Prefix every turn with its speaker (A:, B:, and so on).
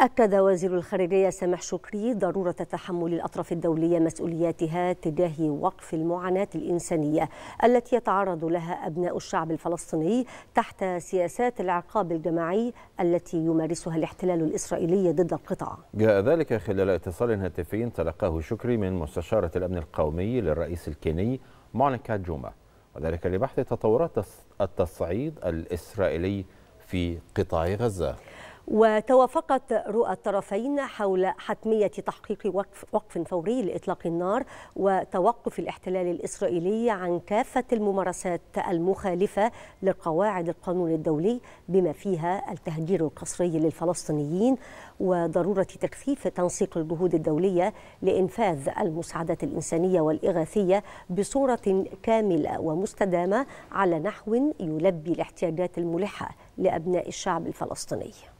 A: أكد وزير الخارجية سامح شكري ضرورة تحمل الأطراف الدولية مسؤولياتها تجاه وقف المعاناة الإنسانية التي يتعرض لها أبناء الشعب الفلسطيني تحت سياسات العقاب الجماعي التي يمارسها الاحتلال الإسرائيلي ضد القطاع
B: جاء ذلك خلال اتصال هاتفي تلقاه شكري من مستشارة الأمن القومي للرئيس الكيني مونيكا جوما وذلك لبحث تطورات التصعيد الإسرائيلي في قطاع غزة
A: وتوافقت رؤى الطرفين حول حتمية تحقيق وقف, وقف فوري لإطلاق النار وتوقف الاحتلال الإسرائيلي عن كافة الممارسات المخالفة لقواعد القانون الدولي بما فيها التهجير القسري للفلسطينيين وضرورة تكثيف تنسيق الجهود الدولية لإنفاذ المساعدات الإنسانية والإغاثية بصورة كاملة ومستدامة على نحو يلبي الاحتياجات الملحة لأبناء الشعب الفلسطيني